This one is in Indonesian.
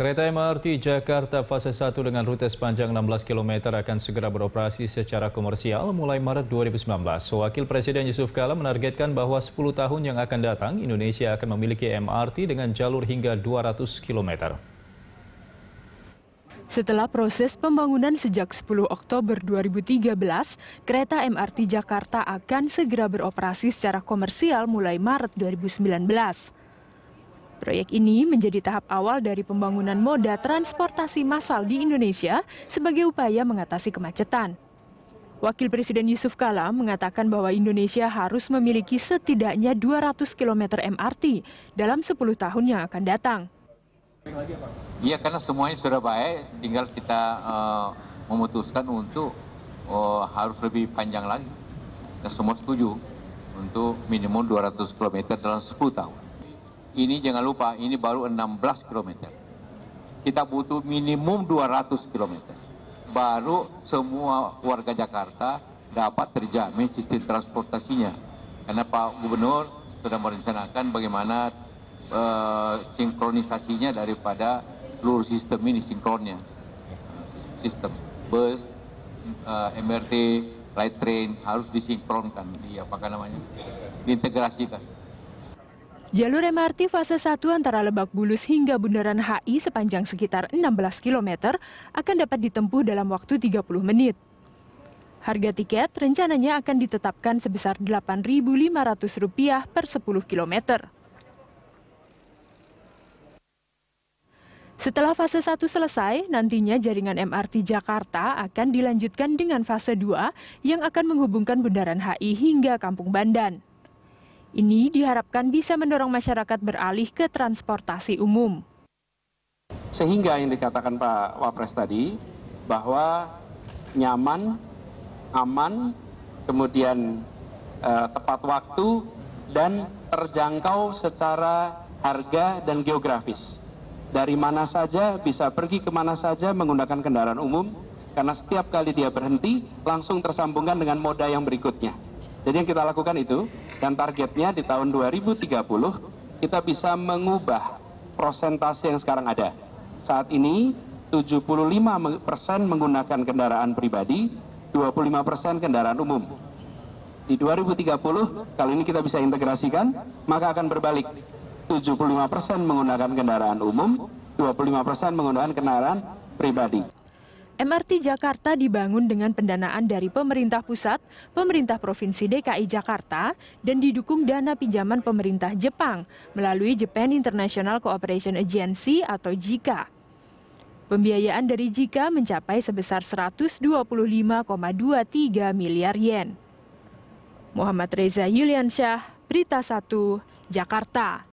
Kereta MRT Jakarta fase 1 dengan rute sepanjang 16 km akan segera beroperasi secara komersial mulai Maret 2019. Wakil Presiden Yusuf Kala menargetkan bahwa 10 tahun yang akan datang, Indonesia akan memiliki MRT dengan jalur hingga 200 km. Setelah proses pembangunan sejak 10 Oktober 2013, kereta MRT Jakarta akan segera beroperasi secara komersial mulai Maret 2019. Proyek ini menjadi tahap awal dari pembangunan moda transportasi massal di Indonesia sebagai upaya mengatasi kemacetan. Wakil Presiden Yusuf Kala mengatakan bahwa Indonesia harus memiliki setidaknya 200 km MRT dalam 10 tahun yang akan datang. Iya, karena semuanya sudah baik, tinggal kita uh, memutuskan untuk uh, harus lebih panjang lagi. Kita semua setuju untuk minimum 200 km dalam 10 tahun. Ini jangan lupa, ini baru 16 km. Kita butuh minimum 200 km. Baru semua warga Jakarta dapat terjamin sistem transportasinya. Karena Pak Gubernur sudah merencanakan bagaimana uh, sinkronisasinya daripada seluruh sistem ini, sinkronnya. Sistem bus, uh, eh, MRT, light train harus disinkronkan, di iya, apa namanya, diintegrasikan. Jalur MRT fase 1 antara Lebak Bulus hingga Bundaran HI sepanjang sekitar 16 km akan dapat ditempuh dalam waktu 30 menit. Harga tiket rencananya akan ditetapkan sebesar Rp8.500 per 10 km. Setelah fase 1 selesai, nantinya jaringan MRT Jakarta akan dilanjutkan dengan fase 2 yang akan menghubungkan Bundaran HI hingga Kampung Bandan. Ini diharapkan bisa mendorong masyarakat beralih ke transportasi umum. Sehingga yang dikatakan Pak Wapres tadi, bahwa nyaman, aman, kemudian eh, tepat waktu, dan terjangkau secara harga dan geografis. Dari mana saja, bisa pergi ke mana saja menggunakan kendaraan umum, karena setiap kali dia berhenti, langsung tersambungkan dengan moda yang berikutnya. Jadi yang kita lakukan itu, dan targetnya di tahun 2030 kita bisa mengubah prosentase yang sekarang ada. Saat ini 75% menggunakan kendaraan pribadi, 25% kendaraan umum. Di 2030, kalau ini kita bisa integrasikan, maka akan berbalik. 75% menggunakan kendaraan umum, 25% menggunakan kendaraan pribadi. MRT Jakarta dibangun dengan pendanaan dari pemerintah pusat, pemerintah provinsi DKI Jakarta, dan didukung dana pinjaman pemerintah Jepang melalui Japan International Cooperation Agency atau JICA. Pembiayaan dari JICA mencapai sebesar 125,23 miliar yen. Muhammad Reza Yuliansyah, Berita 1, Jakarta.